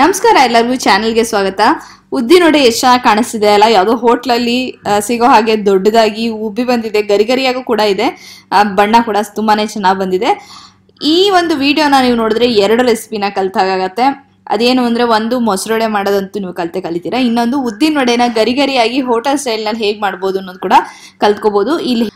ನಮಸ್ಕಾರ ಎಲ್ಲರಿಗೂ ಚಾನೆಲ್ಗೆ ಸ್ವಾಗತ ಉದ್ದಿ ನೋಡಿ ಎಷ್ಟು ಚೆನ್ನಾಗಿ ಕಾಣಿಸ್ತಿದೆ ಅಲ್ಲ ಯಾವುದೋ ಹೋಟ್ಲಲ್ಲಿ ಸಿಗೋ ಹಾಗೆ ದೊಡ್ಡದಾಗಿ ಉಬ್ಬಿ ಬಂದಿದೆ ಗರಿಗರಿಯಾಗೂ ಕೂಡ ಇದೆ ಬಣ್ಣ ಕೂಡ ತುಂಬಾನೇ ಚೆನ್ನಾಗಿ ಬಂದಿದೆ ಈ ಒಂದು ವಿಡಿಯೋನ ನೀವು ನೋಡಿದ್ರೆ ಎರಡು ರೆಸಿಪಿನ ಕಲ್ತಾಗತ್ತೆ ಅದೇನು ಅಂದ್ರೆ ಒಂದು ಮೊಸರೊಡೆ ಮಾಡೋದಂತೂ ನೀವು ಕಲಿತೆ ಕಲಿತೀರಾ ಇನ್ನೊಂದು ಉದ್ದಿನ ವಡೆನ ಗರಿ ಗರಿಯಾಗಿ ಹೋಟೆಲ್ ಸ್ಟೈಲ್ನಲ್ಲಿ ಹೇಗೆ ಮಾಡ್ಬೋದು ಅನ್ನೋದು ಕೂಡ ಕಲ್ತ್ಕೋಬಹುದು ಇಲ್ಲಿ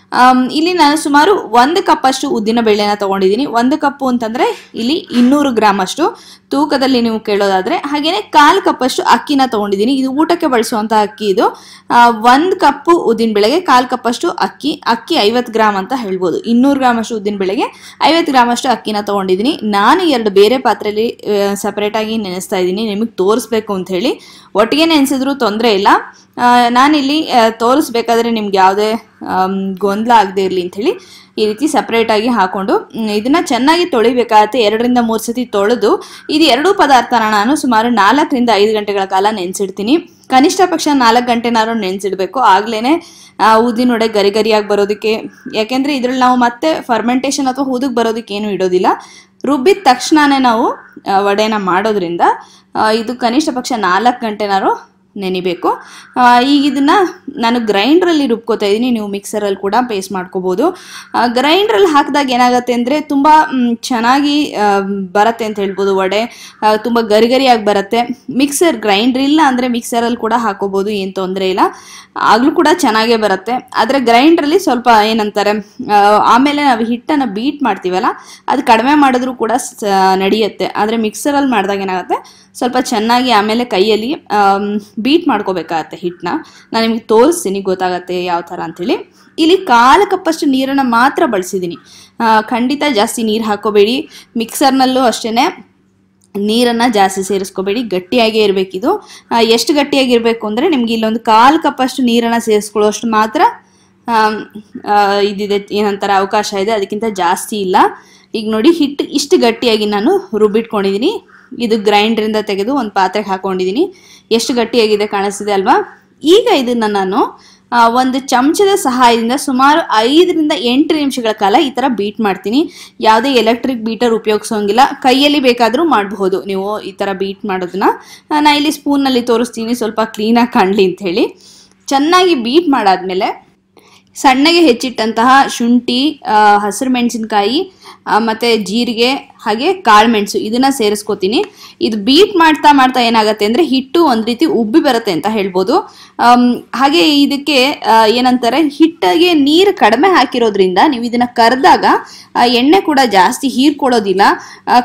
ಇಲ್ಲಿ ನಾನು ಸುಮಾರು ಒಂದು ಕಪ್ ಅಷ್ಟು ಉದ್ದಿನ ಬೇಳೆನ ತಗೊಂಡಿದ್ದೀನಿ ಒಂದು ಕಪ್ಪು ಅಂತಂದ್ರೆ ಇಲ್ಲಿ ಇನ್ನೂರು ಗ್ರಾಮ್ ಅಷ್ಟು ತೂಕದಲ್ಲಿ ನೀವು ಕೇಳೋದಾದ್ರೆ ಹಾಗೇನೆ ಕಾಲು ಕಪ್ಪಷ್ಟು ಅಕ್ಕಿನ ತಗೊಂಡಿದ್ದೀನಿ ಇದು ಊಟಕ್ಕೆ ಬಳಸುವಂತ ಅಕ್ಕಿ ಇದು ಒಂದು ಕಪ್ಪು ಉದ್ದಿನ ಬೆಳೆಗೆ ಕಾಲು ಕಪ್ಪಷ್ಟು ಅಕ್ಕಿ ಅಕ್ಕಿ ಐವತ್ತು ಗ್ರಾಮ್ ಅಂತ ಹೇಳ್ಬೋದು ಇನ್ನೂರು ಗ್ರಾಮ್ ಅಷ್ಟು ಉದ್ದಿನ ಬೆಳೆಗೆ ಐವತ್ತು ಗ್ರಾಮ್ ಅಷ್ಟು ಅಕ್ಕಿನ ತಗೊಂಡಿದೀನಿ ನಾನು ಎರಡು ಬೇರೆ ಪಾತ್ರೆಯಲ್ಲಿ ಸಪರೇಟ್ ಆಗಿ ನೆನೆಸ್ತಾ ಇದ್ದೀನಿ ನಿಮಗೆ ತೋರಿಸ್ಬೇಕು ಅಂತ ಹೇಳಿ ಒಟ್ಟಿಗೆ ನೆನೆಸಿದ್ರು ತೊಂದರೆ ಇಲ್ಲ ನಾನಿಲ್ಲಿ ತೋರಿಸ್ಬೇಕಾದ್ರೆ ನಿಮ್ಗೆ ಯಾವುದೇ ಗೊಂದಲ ಆಗದೆ ಇರಲಿ ಅಂಥೇಳಿ ಈ ರೀತಿ ಆಗಿ ಹಾಕೊಂಡು ಇದನ್ನು ಚೆನ್ನಾಗಿ ತೊಳಿಬೇಕಾಗತ್ತೆ ಎರಡರಿಂದ ಮೂರು ಸತಿ ತೊಳೆದು ಇದು ಎರಡೂ ಪದಾರ್ಥನ ನಾನು ಸುಮಾರು ನಾಲ್ಕರಿಂದ ಐದು ಗಂಟೆಗಳ ಕಾಲ ನೆನೆಸಿಡ್ತೀನಿ ಕನಿಷ್ಠ ಪಕ್ಷ ನಾಲ್ಕು ಗಂಟೆನಾದ್ರು ನೆನೆಸಿಡಬೇಕು ಆಗ್ಲೇ ಊದಿನೊಡೆ ಗರಿ ಗರಿಯಾಗಿ ಬರೋದಕ್ಕೆ ಯಾಕೆಂದರೆ ಇದರಲ್ಲಿ ನಾವು ಮತ್ತೆ ಫರ್ಮೆಂಟೇಷನ್ ಅಥವಾ ಊದಕ್ಕೆ ಬರೋದಕ್ಕೆ ಏನು ಇಡೋದಿಲ್ಲ ರುಬ್ಬಿದ ತಕ್ಷಣನೇ ನಾವು ವಡೆನ ಮಾಡೋದ್ರಿಂದ ಇದು ಕನಿಷ್ಠ ಪಕ್ಷ ನಾಲ್ಕು ಗಂಟೆನಾರು ನೆನಿಬೇಕು ಈಗ ಇದನ್ನು ನಾನು ಗ್ರೈಂಡ್ರಲ್ಲಿ ರುಬ್ಕೋತಾ ಇದ್ದೀನಿ ನೀವು ಮಿಕ್ಸರಲ್ಲಿ ಕೂಡ ಪೇಸ್ಟ್ ಮಾಡ್ಕೋಬೋದು ಗ್ರೈಂಡ್ರಲ್ಲಿ ಹಾಕಿದಾಗ ಏನಾಗುತ್ತೆ ಅಂದರೆ ತುಂಬ ಚೆನ್ನಾಗಿ ಬರುತ್ತೆ ಅಂತ ಹೇಳ್ಬೋದು ವಡೆ ತುಂಬ ಗರಿಗರಿಯಾಗಿ ಬರುತ್ತೆ ಮಿಕ್ಸರ್ ಗ್ರೈಂಡ್ರ್ ಇಲ್ಲ ಅಂದರೆ ಮಿಕ್ಸರಲ್ಲಿ ಕೂಡ ಹಾಕೋಬೋದು ಏನು ತೊಂದರೆ ಇಲ್ಲ ಆಗಲೂ ಕೂಡ ಚೆನ್ನಾಗೇ ಬರುತ್ತೆ ಆದರೆ ಗ್ರೈಂಡ್ರಲ್ಲಿ ಸ್ವಲ್ಪ ಏನಂತಾರೆ ಆಮೇಲೆ ನಾವು ಹಿಟ್ಟನ್ನು ಬೀಟ್ ಮಾಡ್ತೀವಲ್ಲ ಅದು ಕಡಿಮೆ ಮಾಡಿದ್ರೂ ಕೂಡ ನಡೆಯುತ್ತೆ ಆದರೆ ಮಿಕ್ಸರಲ್ಲಿ ಮಾಡಿದಾಗ ಏನಾಗುತ್ತೆ ಸ್ವಲ್ಪ ಚೆನ್ನಾಗಿ ಆಮೇಲೆ ಕೈಯಲ್ಲಿ ಬೀಟ್ ಮಾಡ್ಕೋಬೇಕಾಗತ್ತೆ ಹಿಟ್ಟನ್ನ ನಾನು ನಿಮಗೆ ತೋರಿಸ್ತೀನಿ ಗೊತ್ತಾಗತ್ತೆ ಯಾವ ಥರ ಅಂಥೇಳಿ ಇಲ್ಲಿ ಕಾಲು ಕಪ್ಪಷ್ಟು ನೀರನ್ನು ಮಾತ್ರ ಬಳಸಿದ್ದೀನಿ ಖಂಡಿತ ಜಾಸ್ತಿ ನೀರು ಹಾಕೋಬೇಡಿ ಮಿಕ್ಸರ್ನಲ್ಲೂ ಅಷ್ಟೇ ನೀರನ್ನು ಜಾಸ್ತಿ ಸೇರಿಸ್ಕೋಬೇಡಿ ಗಟ್ಟಿಯಾಗೇ ಇರಬೇಕಿದು ಎಷ್ಟು ಗಟ್ಟಿಯಾಗಿರಬೇಕು ಅಂದರೆ ನಿಮಗೆ ಇಲ್ಲೊಂದು ಕಾಲು ಕಪ್ಪಷ್ಟು ನೀರನ್ನು ಸೇರಿಸ್ಕೊಳ್ಳೋಷ್ಟು ಮಾತ್ರ ಇದಿದೆ ಏನಂತಾರೆ ಅವಕಾಶ ಇದೆ ಅದಕ್ಕಿಂತ ಜಾಸ್ತಿ ಇಲ್ಲ ಈಗ ನೋಡಿ ಹಿಟ್ಟು ಇಷ್ಟು ಗಟ್ಟಿಯಾಗಿ ನಾನು ರುಬ್ಬಿಟ್ಕೊಂಡಿದ್ದೀನಿ ಇದು ಗ್ರೈಂಡ್ರಿಂದ ತೆಗೆದು ಒಂದು ಪಾತ್ರೆಗೆ ಹಾಕೊಂಡಿದ್ದೀನಿ ಎಷ್ಟು ಗಟ್ಟಿಯಾಗಿದೆ ಕಾಣಿಸ್ತಿದೆ ಅಲ್ವಾ ಈಗ ಇದನ್ನು ನಾನು ಒಂದು ಚಮಚದ ಸಹಾಯದಿಂದ ಸುಮಾರು ಐದರಿಂದ ಎಂಟು ನಿಮಿಷಗಳ ಕಾಲ ಈ ಥರ ಬೀಟ್ ಮಾಡ್ತೀನಿ ಯಾವುದೇ ಎಲೆಕ್ಟ್ರಿಕ್ ಬೀಟರ್ ಉಪಯೋಗಿಸೋಂಗಿಲ್ಲ ಕೈಯಲ್ಲಿ ಬೇಕಾದರೂ ಮಾಡಬಹುದು ನೀವು ಈ ಥರ ಬೀಟ್ ಮಾಡೋದನ್ನ ನಾನು ಇಲ್ಲಿ ಸ್ಪೂನಲ್ಲಿ ತೋರಿಸ್ತೀನಿ ಸ್ವಲ್ಪ ಕ್ಲೀನಾಗಿ ಕಾಣಲಿ ಅಂಥೇಳಿ ಚೆನ್ನಾಗಿ ಬೀಟ್ ಮಾಡಾದ್ಮೇಲೆ ಸಣ್ಣಗೆ ಹೆಚ್ಚಿಟ್ಟಂತಹ ಶುಂಠಿ ಹಸಿರು ಮೆಣಸಿನ್ಕಾಯಿ ಮತ್ತು ಜೀರಿಗೆ ಹಾಗೆ ಕಾಳುಮೆಣಸು ಇದನ್ನ ಸೇರಿಸ್ಕೋತೀನಿ ಇದು ಬೀಟ್ ಮಾಡ್ತಾ ಮಾಡ್ತಾ ಏನಾಗುತ್ತೆ ಅಂದ್ರೆ ಹಿಟ್ಟು ಒಂದ್ ರೀತಿ ಉಬ್ಬಿ ಬರುತ್ತೆ ಅಂತ ಹೇಳ್ಬೋದು ಹಾಗೆ ಇದಕ್ಕೆ ಏನಂತಾರೆ ಹಿಟ್ಟಾಗೆ ನೀರು ಕಡಿಮೆ ಹಾಕಿರೋದ್ರಿಂದ ನೀವು ಇದನ್ನ ಕರೆದಾಗ ಎಣ್ಣೆ ಕೂಡ ಜಾಸ್ತಿ ಹೀರ್ಕೊಳ್ಳೋದಿಲ್ಲ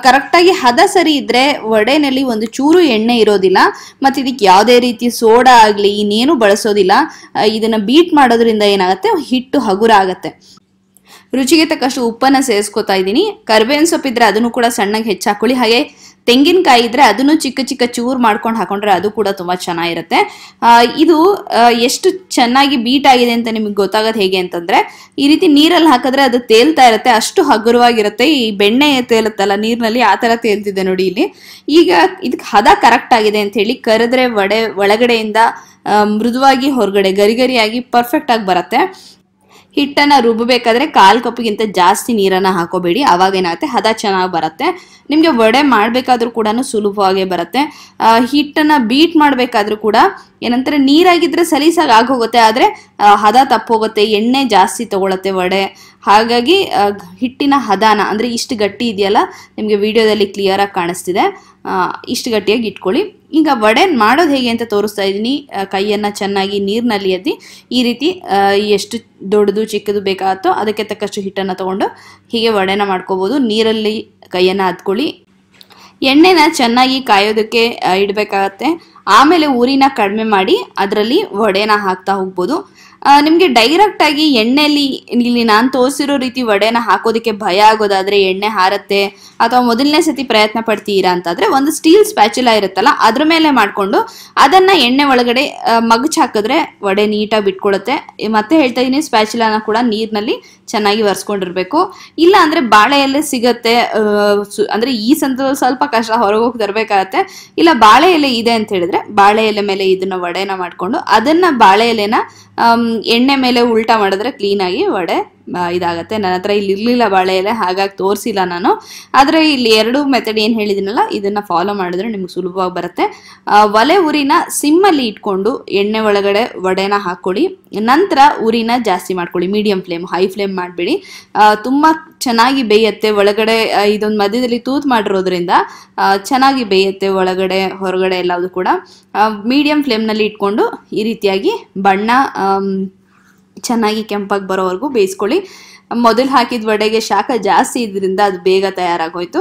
ಕರೆಕ್ಟಾಗಿ ಹದ ಸರಿ ಇದ್ರೆ ವಡೆನಲ್ಲಿ ಒಂದು ಚೂರು ಎಣ್ಣೆ ಇರೋದಿಲ್ಲ ಮತ್ತೆ ಇದಕ್ಕೆ ಯಾವುದೇ ರೀತಿ ಸೋಡಾ ಆಗ್ಲಿ ಇನ್ನೇನು ಬಳಸೋದಿಲ್ಲ ಇದನ್ನ ಬೀಟ್ ಮಾಡೋದ್ರಿಂದ ಏನಾಗುತ್ತೆ ಹಿಟ್ಟು ಹಗುರ ಆಗತ್ತೆ ರುಚಿಗೆ ತಕ್ಕಷ್ಟು ಉಪ್ಪನ್ನು ಸೇರಿಸ್ಕೊತಾ ಇದ್ದೀನಿ ಕರ್ಬೇವಿನ ಸೊಪ್ಪಿದ್ರೆ ಅದನ್ನು ಕೂಡ ಸಣ್ಣಗೆ ಹೆಚ್ಚಾಕೊಳ್ಳಿ ಹಾಗೆ ತೆಂಗಿನಕಾಯಿ ಇದ್ರೆ ಅದನ್ನು ಚಿಕ್ಕ ಚಿಕ್ಕ ಚೂರು ಮಾಡ್ಕೊಂಡು ಹಾಕೊಂಡ್ರೆ ಅದು ಕೂಡ ತುಂಬ ಚೆನ್ನಾಗಿರುತ್ತೆ ಇದು ಎಷ್ಟು ಚೆನ್ನಾಗಿ ಬೀಟ್ ಆಗಿದೆ ಅಂತ ನಿಮಗೆ ಗೊತ್ತಾಗೋದು ಹೇಗೆ ಅಂತಂದ್ರೆ ಈ ರೀತಿ ನೀರಲ್ಲಿ ಹಾಕಿದ್ರೆ ಅದು ತೇಲ್ತಾ ಇರುತ್ತೆ ಅಷ್ಟು ಹಗುರವಾಗಿರುತ್ತೆ ಈ ಬೆಣ್ಣೆ ತೇಲುತ್ತಲ್ಲ ನೀರಿನಲ್ಲಿ ಆ ಥರ ತೇಲ್ತಿದೆ ನೋಡಿ ಇಲ್ಲಿ ಈಗ ಇದಕ್ಕೆ ಹದ ಕರೆಕ್ಟ್ ಆಗಿದೆ ಅಂತ ಹೇಳಿ ಕರೆದ್ರೆ ಒಡೆ ಒಳಗಡೆಯಿಂದ ಮೃದುವಾಗಿ ಹೊರಗಡೆ ಗರಿಗರಿಯಾಗಿ ಪರ್ಫೆಕ್ಟಾಗಿ ಬರುತ್ತೆ ಹಿಟ್ಟನ್ನು ರುಬ್ಬಬೇಕಾದ್ರೆ ಕಾಲು ಕಪ್ಪಿಗಿಂತ ಜಾಸ್ತಿ ನೀರನ್ನು ಹಾಕೋಬೇಡಿ ಅವಾಗ ಏನಾಗುತ್ತೆ ಹದ ಚೆನ್ನಾಗಿ ಬರುತ್ತೆ ನಿಮಗೆ ವಡೆ ಮಾಡಬೇಕಾದ್ರೂ ಕೂಡ ಸುಲಭವಾಗಿ ಬರುತ್ತೆ ಹಿಟ್ಟನ್ನು ಬೀಟ್ ಮಾಡಬೇಕಾದ್ರೂ ಕೂಡ ಏನಂತಾರೆ ನೀರಾಗಿದ್ರೆ ಸಲೀಸಾಗಿ ಆಗೋಗುತ್ತೆ ಆದರೆ ಹದ ತಪ್ಪೋಗುತ್ತೆ ಎಣ್ಣೆ ಜಾಸ್ತಿ ತಗೊಳತ್ತೆ ವಡೆ ಹಾಗಾಗಿ ಹಿಟ್ಟಿನ ಹದಾನ ಅಂದರೆ ಇಷ್ಟು ಗಟ್ಟಿ ಇದೆಯಲ್ಲ ನಿಮಗೆ ವಿಡಿಯೋದಲ್ಲಿ ಕ್ಲಿಯರಾಗಿ ಕಾಣಿಸ್ತಿದೆ ಇಷ್ಟು ಗಟ್ಟಿಯಾಗಿ ಇಟ್ಕೊಳ್ಳಿ ಈಗ ವಡೆ ಮಾಡೋದು ಹೇಗೆ ಅಂತ ತೋರಿಸ್ತಾ ಇದ್ದೀನಿ ಕೈಯನ್ನು ಚೆನ್ನಾಗಿ ನೀರಿನಲ್ಲಿ ಎದ್ದು ಈ ರೀತಿ ಎಷ್ಟು ದೊಡ್ಡದು ಚಿಕ್ಕದು ಬೇಕಾಗುತ್ತೋ ಅದಕ್ಕೆ ತಕ್ಕಷ್ಟು ಹಿಟ್ಟನ್ನು ತೊಗೊಂಡು ಹೀಗೆ ವಡೆನ ಮಾಡ್ಕೋಬೋದು ನೀರಲ್ಲಿ ಕೈಯನ್ನು ಹತ್ಕೊಳ್ಳಿ ಎಣ್ಣೆನ ಚೆನ್ನಾಗಿ ಕಾಯೋದಕ್ಕೆ ಇಡಬೇಕಾಗತ್ತೆ ಆಮೇಲೆ ಊರಿನ ಕಡಿಮೆ ಮಾಡಿ ಅದರಲ್ಲಿ ವಡೆನ ಹಾಕ್ತಾ ಹೋಗ್ಬೋದು ನಿಮಗೆ ಡೈರೆಕ್ಟ್ ಆಗಿ ಎಣ್ಣೆಲಿ ಇಲ್ಲಿ ನಾನು ತೋರಿಸಿರೋ ರೀತಿ ವಡೆನ ಹಾಕೋದಕ್ಕೆ ಭಯ ಆಗೋದಾದ್ರೆ ಎಣ್ಣೆ ಹಾರತ್ತೆ ಅಥವಾ ಮೊದಲನೇ ಸತಿ ಪ್ರಯತ್ನ ಪಡ್ತೀರಾ ಅಂತಂದ್ರೆ ಒಂದು ಸ್ಟೀಲ್ ಸ್ಪ್ಯಾಚುಲ ಇರುತ್ತಲ್ಲ ಅದ್ರ ಮೇಲೆ ಮಾಡಿಕೊಂಡು ಅದನ್ನ ಎಣ್ಣೆ ಒಳಗಡೆ ಮಗಚ್ ಹಾಕಿದ್ರೆ ವಡೆ ನೀಟಾಗಿ ಬಿಟ್ಕೊಳುತ್ತೆ ಮತ್ತೆ ಹೇಳ್ತಾ ಇದೀನಿ ಸ್ಪ್ಯಾಚುಲಾನ ಕೂಡ ನೀರಿನಲ್ಲಿ ಚೆನ್ನಾಗಿ ಒರೆಸ್ಕೊಂಡಿರ್ಬೇಕು ಇಲ್ಲ ಅಂದ್ರೆ ಬಾಳೆಯಲ್ಲಿ ಸಿಗತ್ತೆ ಅಂದ್ರೆ ಈ ಸಂದರ್ಭದಲ್ಲಿ ಸ್ವಲ್ಪ ಕಷ್ಟ ಹೊರಗೋಗಿ ತರಬೇಕಾಗತ್ತೆ ಇಲ್ಲ ಬಾಳೆ ಎಲೆ ಇದೆ ಅಂತ ಹೇಳಿದ್ರೆ ಬಾಳೆ ಎಲೆ ಮೇಲೆ ಇದನ್ನ ವಡೆನ ಮಾಡಿಕೊಂಡು ಅದನ್ನ ಬಾಳೆ ಎಲೆನ ಎಣ್ಣೆ ಮೇಲೆ ಉಲ್ಟಾ ಮಾಡಿದ್ರೆ ಕ್ಲೀನಾಗಿ ವಡೆ ಇದಾಗುತ್ತೆ ನನ್ನ ಹತ್ರ ಇಲ್ಲಿ ಇರಲಿಲ್ಲ ಬಾಳೆ ಎಲೆ ಹಾಗಾಗಿ ತೋರಿಸಿಲ್ಲ ನಾನು ಆದರೆ ಇಲ್ಲಿ ಎರಡು ಮೆಥಡ್ ಏನು ಹೇಳಿದಿನಲ್ಲ ಇದನ್ನು ಫಾಲೋ ಮಾಡಿದ್ರೆ ನಿಮ್ಗೆ ಸುಲಭವಾಗಿ ಬರುತ್ತೆ ಒಲೆ ಉರಿನ ಸಿಮ್ಮಲ್ಲಿ ಇಟ್ಕೊಂಡು ಎಣ್ಣೆ ಒಳಗಡೆ ವಡೆನ ಹಾಕ್ಕೊಡಿ ನಂತರ ಉರಿನ ಜಾಸ್ತಿ ಮಾಡ್ಕೊಳ್ಳಿ ಮೀಡಿಯಂ ಫ್ಲೇಮ್ ಹೈ ಫ್ಲೇಮ್ ಮಾಡಬೇಡಿ ತುಂಬ ಚೆನ್ನಾಗಿ ಬೇಯತ್ತೆ ಒಳಗಡೆ ಇದೊಂದು ಮಧ್ಯದಲ್ಲಿ ತೂತ್ ಮಾಡಿರೋದ್ರಿಂದ ಚೆನ್ನಾಗಿ ಬೇಯುತ್ತೆ ಒಳಗಡೆ ಹೊರಗಡೆ ಎಲ್ಲವೂ ಕೂಡ ಮೀಡಿಯಂ ಫ್ಲೇಮ್ನಲ್ಲಿ ಇಟ್ಕೊಂಡು ಈ ರೀತಿಯಾಗಿ ಬಣ್ಣ ಚೆನ್ನಾಗಿ ಕೆಂಪಾಗಿ ಬರೋವರೆಗೂ ಬೇಯಿಸ್ಕೊಳ್ಳಿ ಮೊದಲು ಹಾಕಿದ ವಡೆಗೆ ಶಾಖ ಜಾಸ್ತಿ ಇದರಿಂದ ಅದು ಬೇಗ ತಯಾರಾಗೋಯ್ತು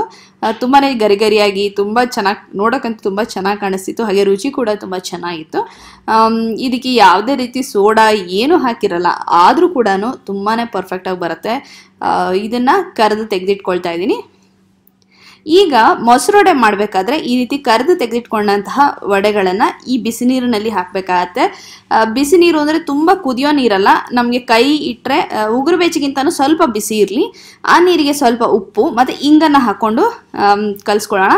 ತುಂಬಾ ಗರಿಗರಿಯಾಗಿ ತುಂಬ ಚೆನ್ನಾಗಿ ನೋಡೋಕ್ಕಂತೂ ತುಂಬ ಚೆನ್ನಾಗಿ ಕಾಣಿಸ್ತಿತ್ತು ಹಾಗೆ ರುಚಿ ಕೂಡ ತುಂಬ ಚೆನ್ನಾಗಿತ್ತು ಇದಕ್ಕೆ ಯಾವುದೇ ರೀತಿ ಸೋಡಾ ಏನೂ ಹಾಕಿರಲ್ಲ ಆದರೂ ಕೂಡ ತುಂಬಾ ಪರ್ಫೆಕ್ಟಾಗಿ ಬರುತ್ತೆ ಇದನ್ನು ಕರೆದು ತೆಗೆದಿಟ್ಕೊಳ್ತಾ ಇದ್ದೀನಿ ಈಗ ಮೊಸರೊಡೆ ಮಾಡಬೇಕಾದ್ರೆ ಈ ರೀತಿ ಕರೆದು ತೆಗೆದಿಟ್ಕೊಂಡಂತಹ ವಡೆಗಳನ್ನು ಈ ಬಿಸಿ ನೀರಿನಲ್ಲಿ ಹಾಕಬೇಕಾಗತ್ತೆ ಬಿಸಿ ನೀರು ಅಂದರೆ ತುಂಬ ಕುದಿಯೋ ನೀರಲ್ಲ ನಮಗೆ ಕೈ ಇಟ್ಟರೆ ಉಗುರು ಸ್ವಲ್ಪ ಬಿಸಿ ಇರಲಿ ಆ ನೀರಿಗೆ ಸ್ವಲ್ಪ ಉಪ್ಪು ಮತ್ತು ಇಂಗನ್ನು ಹಾಕ್ಕೊಂಡು ಕಲಿಸ್ಕೊಳ್ಳೋಣ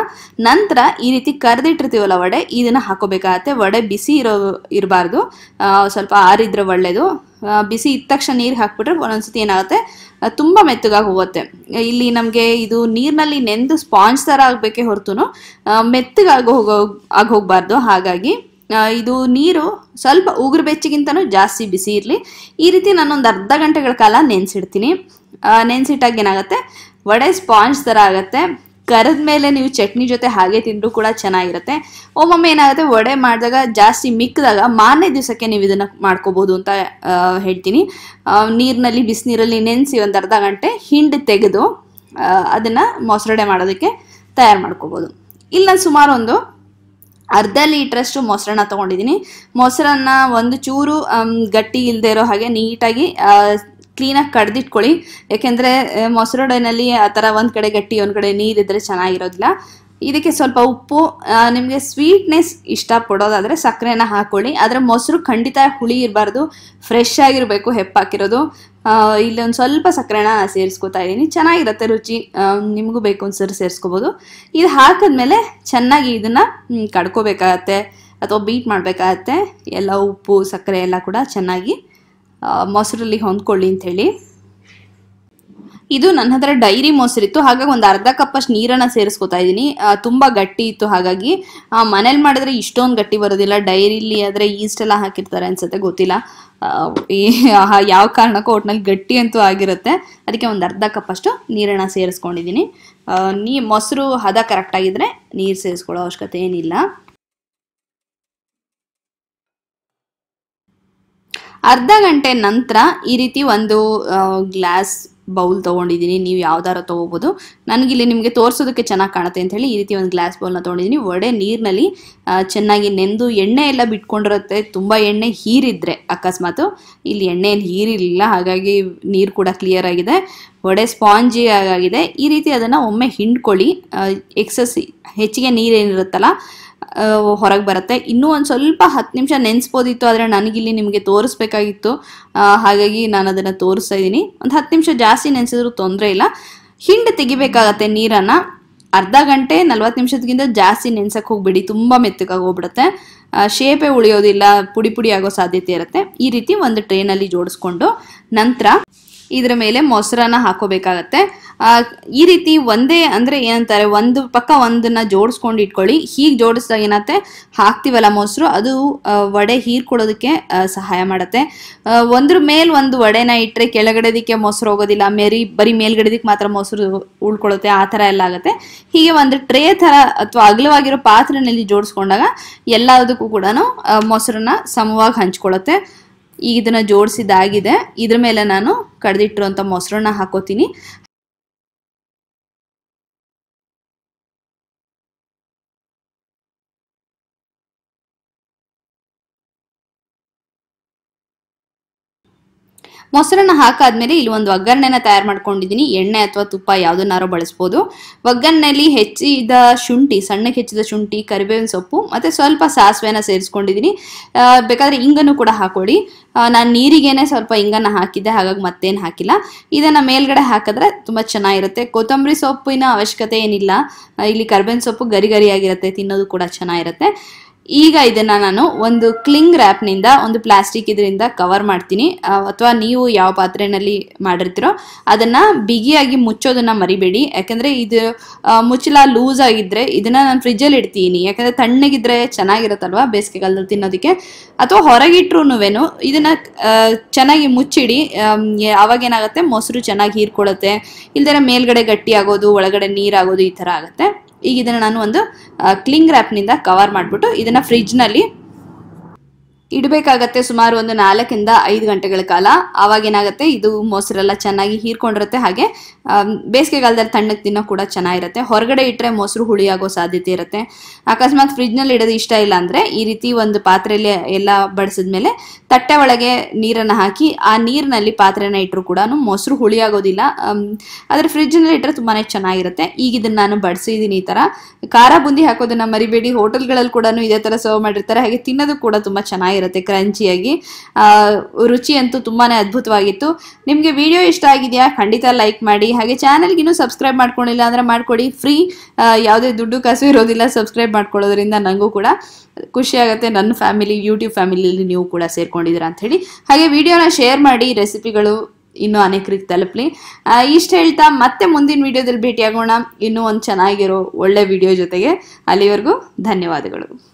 ನಂತರ ಈ ರೀತಿ ಕರೆದಿಟ್ಟಿರ್ತೀವಲ್ಲ ವಡೆ ಇದನ್ನು ಹಾಕೋಬೇಕಾಗತ್ತೆ ವಡೆ ಬಿಸಿ ಇರೋ ಇರಬಾರ್ದು ಸ್ವಲ್ಪ ಆರಿದ್ರೆ ಒಳ್ಳೆಯದು ಬಿಸಿ ಇದ್ದ ತಕ್ಷಣ ನೀರು ಹಾಕ್ಬಿಟ್ರೆ ಒಂದೊಂದ್ಸತಿ ಏನಾಗುತ್ತೆ ತುಂಬ ಮೆತ್ತಗಾಗಿ ಹೋಗುತ್ತೆ ಇಲ್ಲಿ ನಮಗೆ ಇದು ನೀರಿನಲ್ಲಿ ನೆಂದು ಸ್ಪಾಂಜ್ ಥರ ಆಗಬೇಕೆ ಹೊರತು ಮೆತ್ತಗಾಗಿ ಹೋಗೋ ಆಗಿ ಹೋಗಬಾರ್ದು ಹಾಗಾಗಿ ಇದು ನೀರು ಸ್ವಲ್ಪ ಉಗುರು ಬೆಚ್ಚಿಗಿಂತನೂ ಜಾಸ್ತಿ ಬಿಸಿ ಇರಲಿ ಈ ರೀತಿ ನಾನೊಂದು ಅರ್ಧ ಗಂಟೆಗಳ ಕಾಲ ನೆನೆಸಿಡ್ತೀನಿ ನೆನೆಸಿಟ್ಟಾಗ ಏನಾಗುತ್ತೆ ವಡೆ ಸ್ಪಾಂಜ್ ಥರ ಆಗುತ್ತೆ ಕರೆದ ಮೇಲೆ ನೀವು ಚಟ್ನಿ ಜೊತೆ ಹಾಗೆ ತಿಂದರೂ ಕೂಡ ಚೆನ್ನಾಗಿರುತ್ತೆ ಒಮ್ಮೊಮ್ಮೆ ಏನಾಗುತ್ತೆ ವಡೆ ಮಾಡಿದಾಗ ಜಾಸ್ತಿ ಮಿಕ್ಕಿದಾಗ ಮಾರನೇ ದಿವಸಕ್ಕೆ ನೀವು ಇದನ್ನು ಮಾಡ್ಕೋಬೋದು ಅಂತ ಹೇಳ್ತೀನಿ ನೀರಿನಲ್ಲಿ ಬಿಸಿನೀರಲ್ಲಿ ನೆನೆಸಿ ಒಂದು ಅರ್ಧ ಗಂಟೆ ಹಿಂಡು ತೆಗೆದು ಅದನ್ನು ಮೊಸರಡೆ ಮಾಡೋದಕ್ಕೆ ತಯಾರು ಮಾಡ್ಕೋಬೋದು ಇಲ್ಲ ಸುಮಾರು ಒಂದು ಅರ್ಧ ಲೀಟ್ರಷ್ಟು ಮೊಸರನ್ನ ತೊಗೊಂಡಿದ್ದೀನಿ ಮೊಸರನ್ನ ಒಂದು ಚೂರು ಗಟ್ಟಿ ಇಲ್ಲದೆ ಇರೋ ಹಾಗೆ ನೀಟಾಗಿ ಕ್ಲೀನಾಗಿ ಕಡ್ದಿಟ್ಕೊಳ್ಳಿ ಯಾಕೆಂದರೆ ಮೊಸರೊಡೆನಲ್ಲಿ ಆ ಥರ ಒಂದು ಕಡೆ ಗಟ್ಟಿ ಒಂದು ಕಡೆ ನೀರಿದ್ದರೆ ಚೆನ್ನಾಗಿರೋದಿಲ್ಲ ಇದಕ್ಕೆ ಸ್ವಲ್ಪ ಉಪ್ಪು ನಿಮಗೆ ಸ್ವೀಟ್ನೆಸ್ ಇಷ್ಟಪಡೋದಾದರೆ ಸಕ್ಕರೆನ ಹಾಕ್ಕೊಳ್ಳಿ ಆದರೆ ಮೊಸರು ಖಂಡಿತ ಹುಳಿ ಇರಬಾರ್ದು ಫ್ರೆಶ್ ಆಗಿರಬೇಕು ಹೆಪ್ಪಾಕಿರೋದು ಇಲ್ಲೊಂದು ಸ್ವಲ್ಪ ಸಕ್ಕರೆನ ಸೇರಿಸ್ಕೊತಾ ಇದ್ದೀನಿ ಚೆನ್ನಾಗಿರುತ್ತೆ ರುಚಿ ನಿಮಗೂ ಬೇಕು ಸರಿ ಸೇರಿಸ್ಕೋಬೋದು ಇದು ಹಾಕಿದ್ಮೇಲೆ ಚೆನ್ನಾಗಿ ಇದನ್ನು ಕಡ್ಕೋಬೇಕಾಗತ್ತೆ ಅಥವಾ ಬೀಟ್ ಮಾಡಬೇಕಾಗತ್ತೆ ಎಲ್ಲ ಉಪ್ಪು ಸಕ್ಕರೆ ಎಲ್ಲ ಕೂಡ ಚೆನ್ನಾಗಿ ಮೊಸರಲ್ಲಿ ಹೊಂದ್ಕೊಳ್ಳಿ ಅಂಥೇಳಿ ಇದು ನನ್ನ ಹತ್ರ ಡೈರಿ ಇತ್ತು ಹಾಗಾಗಿ ಒಂದು ಅರ್ಧ ಕಪ್ಪಷ್ಟು ನೀರನ್ನು ಸೇರಿಸ್ಕೊತಾ ಇದ್ದೀನಿ ತುಂಬ ಗಟ್ಟಿ ಇತ್ತು ಹಾಗಾಗಿ ಮನೇಲಿ ಮಾಡಿದ್ರೆ ಇಷ್ಟೊಂದು ಗಟ್ಟಿ ಬರೋದಿಲ್ಲ ಡೈರಿಲಿ ಆದರೆ ಈಸ್ಟ್ ಎಲ್ಲ ಹಾಕಿರ್ತಾರೆ ಅನ್ಸುತ್ತೆ ಗೊತ್ತಿಲ್ಲ ಯಾವ ಕಾರಣಕ್ಕೂ ಒಟ್ನಲ್ಲಿ ಗಟ್ಟಿ ಅಂತೂ ಆಗಿರುತ್ತೆ ಅದಕ್ಕೆ ಒಂದು ಅರ್ಧ ಕಪ್ಪಷ್ಟು ನೀರನ್ನ ಸೇರಿಸ್ಕೊಂಡಿದ್ದೀನಿ ನೀ ಮೊಸರು ಹದ ಕರೆಕ್ಟಾಗಿದ್ದರೆ ನೀರು ಸೇರಿಸ್ಕೊಳ್ಳೋ ಅವಶ್ಯಕತೆ ಏನಿಲ್ಲ ಅರ್ಧ ಗಂಟೆ ನಂತರ ಈ ರೀತಿ ಒಂದು ಗ್ಲಾಸ್ ಬೌಲ್ ತೊಗೊಂಡಿದ್ದೀನಿ ನೀವು ಯಾವ್ದಾರು ತೊಗೋಬೋದು ನನಗಿಲ್ಲಿ ನಿಮಗೆ ತೋರಿಸೋದಕ್ಕೆ ಚೆನ್ನಾಗಿ ಕಾಣುತ್ತೆ ಅಂತ ಹೇಳಿ ಈ ರೀತಿ ಒಂದು ಗ್ಲಾಸ್ ಬೌಲ್ನ ತೊಗೊಂಡಿದ್ದೀನಿ ಒಡೆ ನೀರಿನಲ್ಲಿ ಚೆನ್ನಾಗಿ ನೆಂದು ಎಣ್ಣೆ ಎಲ್ಲ ಬಿಟ್ಕೊಂಡಿರುತ್ತೆ ತುಂಬ ಎಣ್ಣೆ ಹೀರಿದ್ರೆ ಅಕಸ್ಮಾತು ಇಲ್ಲಿ ಎಣ್ಣೆ ಏನು ಹೀರಿರಲಿಲ್ಲ ಹಾಗಾಗಿ ನೀರು ಕೂಡ ಕ್ಲಿಯರ್ ಆಗಿದೆ ಒಡೆ ಸ್ಪಾಂಜಿ ಆಗಿದೆ ಈ ರೀತಿ ಅದನ್ನು ಒಮ್ಮೆ ಹಿಂಡ್ಕೊಳ್ಳಿ ಎಕ್ಸಸ್ ಹೆಚ್ಚಿಗೆ ನೀರೇನಿರುತ್ತಲ್ಲ ಹೊರಗೆ ಬರುತ್ತೆ ಇನ್ನೂ ಒಂದು ಸ್ವಲ್ಪ ಹತ್ತು ನಿಮಿಷ ನೆನೆಸ್ಬೋದಿತ್ತು ಆದರೆ ನನಗಿಲ್ಲಿ ನಿಮಗೆ ತೋರಿಸ್ಬೇಕಾಗಿತ್ತು ಹಾಗಾಗಿ ನಾನು ಅದನ್ನು ತೋರಿಸ್ತಾ ಇದ್ದೀನಿ ಒಂದು ಹತ್ತು ನಿಮಿಷ ಜಾಸ್ತಿ ನೆನೆಸಿದ್ರು ತೊಂದರೆ ಇಲ್ಲ ಹಿಂಡು ತೆಗಿಬೇಕಾಗತ್ತೆ ನೀರನ್ನು ಅರ್ಧ ಗಂಟೆ ನಲ್ವತ್ತು ನಿಮಿಷದಕ್ಕಿಂತ ಜಾಸ್ತಿ ನೆನ್ಸಕ್ಕೆ ಹೋಗ್ಬಿಡಿ ತುಂಬ ಮೆತ್ತಗಾಗಿ ಹೋಗ್ಬಿಡುತ್ತೆ ಶೇಪೇ ಉಳಿಯೋದಿಲ್ಲ ಪುಡಿ ಪುಡಿ ಆಗೋ ಸಾಧ್ಯತೆ ಇರುತ್ತೆ ಈ ರೀತಿ ಒಂದು ಟ್ರೈನಲ್ಲಿ ಜೋಡಿಸ್ಕೊಂಡು ನಂತರ ಇದರ ಮೇಲೆ ಮೊಸರನ್ನ ಹಾಕೋಬೇಕಾಗತ್ತೆ ಈ ರೀತಿ ಒಂದೇ ಅಂದರೆ ಏನಂತಾರೆ ಒಂದು ಪಕ್ಕ ಒಂದನ್ನ ಜೋಡಿಸ್ಕೊಂಡು ಇಟ್ಕೊಳ್ಳಿ ಹೀಗೆ ಜೋಡಿಸಿದಾಗ ಏನತ್ತೆ ಹಾಕ್ತಿವಲ್ಲ ಮೊಸರು ಅದು ವಡೆ ಹೀರ್ಕೊಡೋದಕ್ಕೆ ಸಹಾಯ ಮಾಡುತ್ತೆ ಒಂದ್ರ ಮೇಲೆ ಒಂದು ವಡೆನ ಇಟ್ಟರೆ ಕೆಳಗಡೆದಕ್ಕೆ ಮೊಸರು ಹೋಗೋದಿಲ್ಲ ಮೇರಿ ಬರೀ ಮೇಲ್ಗಡೆದಿಕ್ಕೆ ಮಾತ್ರ ಮೊಸರು ಉಳ್ಕೊಳ್ಳುತ್ತೆ ಆ ಥರ ಎಲ್ಲ ಆಗುತ್ತೆ ಹೀಗೆ ಒಂದು ಟ್ರೇ ಥರ ಅಥವಾ ಅಗಲವಾಗಿರೋ ಪಾತ್ರೆನಲ್ಲಿ ಜೋಡಿಸ್ಕೊಂಡಾಗ ಎಲ್ಲದಕ್ಕೂ ಕೂಡ ಮೊಸರನ್ನ ಸಮವಾಗಿ ಹಂಚ್ಕೊಳ್ಳುತ್ತೆ ಈಗ ಇದನ್ನ ಜೋಡಿಸಿದಾಗಿದೆ ಇದ್ರ ಮೇಲೆ ನಾನು ಕಡ್ದಿಟ್ಟಿರುವಂತ ಮೊಸರನ್ನ ಹಾಕೋತೀನಿ ಮೊಸರನ್ನ ಹಾಕಾದ್ಮೇಲೆ ಇಲ್ಲಿ ಒಂದು ಒಗ್ಗರಣೆನ ತಯಾರು ಮಾಡ್ಕೊಂಡಿದ್ದೀನಿ ಎಣ್ಣೆ ಅಥವಾ ತುಪ್ಪ ಯಾವುದನ್ನಾರು ಬಳಸ್ಬೋದು ಒಗ್ಗರಣೆಯಲ್ಲಿ ಹೆಚ್ಚಿದ ಶುಂಠಿ ಸಣ್ಣಕ್ಕೆ ಹೆಚ್ಚಿದ ಶುಂಠಿ ಕರಿಬೇವಿನ ಸೊಪ್ಪು ಮತ್ತು ಸ್ವಲ್ಪ ಸಾಸಿವೆನ ಸೇರಿಸ್ಕೊಂಡಿದ್ದೀನಿ ಬೇಕಾದರೆ ಇಂಗನ್ನು ಕೂಡ ಹಾಕೊಳ್ಳಿ ನಾನು ನೀರಿಗೇನೆ ಸ್ವಲ್ಪ ಇಂಗನ್ನು ಹಾಕಿದ್ದೆ ಹಾಗಾಗಿ ಮತ್ತೇನು ಹಾಕಿಲ್ಲ ಇದನ್ನು ಮೇಲ್ಗಡೆ ಹಾಕಿದ್ರೆ ತುಂಬ ಚೆನ್ನಾಗಿರುತ್ತೆ ಕೊತ್ತಂಬರಿ ಸೊಪ್ಪಿನ ಅವಶ್ಯಕತೆ ಏನಿಲ್ಲ ಇಲ್ಲಿ ಕರಿಬೇವಿನ ಸೊಪ್ಪು ಗರಿ ಗರಿಯಾಗಿರುತ್ತೆ ತಿನ್ನೋದು ಕೂಡ ಚೆನ್ನಾಗಿರುತ್ತೆ ಈಗ ಇದನ್ನ ನಾನು ಒಂದು ಕ್ಲಿಂಗ್ ರ್ಯಾಪ್ನಿಂದ ಒಂದು ಪ್ಲಾಸ್ಟಿಕ್ ಇದರಿಂದ ಕವರ್ ಮಾಡ್ತೀನಿ ಅಥವಾ ನೀವು ಯಾವ ಪಾತ್ರೆನಲ್ಲಿ ಮಾಡಿರ್ತಿರೋ ಅದನ್ನ ಬಿಗಿಯಾಗಿ ಮುಚ್ಚೋದನ್ನ ಮರಿಬೇಡಿ ಯಾಕಂದ್ರೆ ಇದು ಮುಚ್ಚಲ ಲೂಸ್ ಆಗಿದ್ರೆ ಇದನ್ನ ನಾನು ಫ್ರಿಜ್ಜಲ್ಲಿ ಇಡ್ತೀನಿ ಯಾಕಂದ್ರೆ ತಣ್ಣಗಿದ್ರೆ ಬೇಸಿಗೆ ಕಾಲದಲ್ಲಿ ತಿನ್ನೋದಕ್ಕೆ ಅಥವಾ ಹೊರಗಿಟ್ರುನುವೇನು ಇದನ್ನ ಚೆನ್ನಾಗಿ ಮುಚ್ಚಿಡಿ ಅವಾಗ ಏನಾಗುತ್ತೆ ಮೊಸರು ಚೆನ್ನಾಗಿ ಹೀರ್ಕೊಳತ್ತೆ ಇಲ್ದೇ ಮೇಲ್ಗಡೆ ಗಟ್ಟಿ ಆಗೋದು ಒಳಗಡೆ ನೀರಾಗೋದು ಈ ಥರ ಆಗುತ್ತೆ ಈಗ ಇದನ್ನ ನಾನು ಒಂದು ಕ್ಲಿಂಗ್ ರ್ಯಾಪ್ನಿಂದ ಕವರ್ ಮಾಡಿಬಿಟ್ಟು ಇದನ್ನು ಫ್ರಿಜ್ನಲ್ಲಿ ಇಡಬೇಕಾಗತ್ತೆ ಸುಮಾರು ಒಂದು ನಾಲ್ಕಿಂದ ಐದು ಗಂಟೆಗಳ ಕಾಲ ಅವಾಗ ಏನಾಗುತ್ತೆ ಇದು ಮೊಸರೆಲ್ಲ ಚೆನ್ನಾಗಿ ಹೀರ್ಕೊಂಡಿರುತ್ತೆ ಹಾಗೆ ಬೇಸಿಗೆಗಾಲದಲ್ಲಿ ತಣ್ಣಗೆ ತಿನ್ನೋ ಕೂಡ ಚೆನ್ನಾಗಿರುತ್ತೆ ಹೊರಗಡೆ ಇಟ್ಟರೆ ಮೊಸರು ಹುಳಿಯಾಗೋ ಸಾಧ್ಯತೆ ಇರುತ್ತೆ ಅಕಸ್ಮಾತ್ ಫ್ರಿಜ್ನಲ್ಲಿ ಇಡೋದು ಇಷ್ಟ ಇಲ್ಲ ಅಂದರೆ ಈ ರೀತಿ ಒಂದು ಪಾತ್ರೆಯಲ್ಲಿ ಎಲ್ಲ ಬಡಿಸಿದ್ಮೇಲೆ ತಟ್ಟೆ ಒಳಗೆ ನೀರನ್ನು ಹಾಕಿ ಆ ನೀರಿನಲ್ಲಿ ಪಾತ್ರೆನ ಇಟ್ಟರು ಕೂಡ ಮೊಸರು ಹುಳಿಯಾಗೋದಿಲ್ಲ ಆದರೆ ಫ್ರಿಜ್ನಲ್ಲಿ ಇಟ್ಟರೆ ತುಂಬಾ ಚೆನ್ನಾಗಿರುತ್ತೆ ಈಗ ಇದನ್ನು ನಾನು ಬಡಿಸಿದ್ದೀನಿ ಈ ಥರ ಖಾರ ಬುಂದಿ ಹಾಕೋದನ್ನು ಮರಿಬೇಡಿ ಹೋಟೆಲ್ಗಳಲ್ಲಿ ಕೂಡ ಇದೇ ಥರ ಸರ್ವ್ ಮಾಡಿರ್ತಾರೆ ಹಾಗೆ ತಿನ್ನೋದು ಕೂಡ ತುಂಬ ಚೆನ್ನಾಗಿ ಚೆನ್ನಾಗಿರುತ್ತೆ ಕ್ರಂಚಿಯಾಗಿ ರುಚಿ ಅಂತೂ ತುಂಬಾ ಅದ್ಭುತವಾಗಿತ್ತು ನಿಮಗೆ ವಿಡಿಯೋ ಇಷ್ಟ ಆಗಿದೆಯಾ ಖಂಡಿತ ಲೈಕ್ ಮಾಡಿ ಹಾಗೆ ಚಾನಲ್ಗೆ ಸಬ್ಸ್ಕ್ರೈಬ್ ಮಾಡ್ಕೊಂಡಿಲ್ಲ ಅಂದರೆ ಮಾಡ್ಕೊಡಿ ಫ್ರೀ ಯಾವುದೇ ದುಡ್ಡು ಕಸು ಇರೋದಿಲ್ಲ ಸಬ್ಸ್ಕ್ರೈಬ್ ಮಾಡ್ಕೊಳ್ಳೋದ್ರಿಂದ ನನಗೂ ಕೂಡ ಖುಷಿಯಾಗುತ್ತೆ ನನ್ನ ಫ್ಯಾಮಿಲಿ ಯೂಟ್ಯೂಬ್ ಫ್ಯಾಮಿಲಿಯಲ್ಲಿ ನೀವು ಕೂಡ ಸೇರ್ಕೊಂಡಿದ್ದೀರಾ ಅಂತ ಹೇಳಿ ಹಾಗೆ ವಿಡಿಯೋನ ಶೇರ್ ಮಾಡಿ ರೆಸಿಪಿಗಳು ಇನ್ನೂ ಅನೇಕರಿಗೆ ತಲುಪಲಿ ಇಷ್ಟ ಹೇಳ್ತಾ ಮತ್ತೆ ಮುಂದಿನ ವಿಡಿಯೋದಲ್ಲಿ ಭೇಟಿಯಾಗೋಣ ಇನ್ನೂ ಒಂದು ಚೆನ್ನಾಗಿರೋ ಒಳ್ಳೆ ವಿಡಿಯೋ ಜೊತೆಗೆ ಅಲ್ಲಿವರೆಗೂ ಧನ್ಯವಾದಗಳು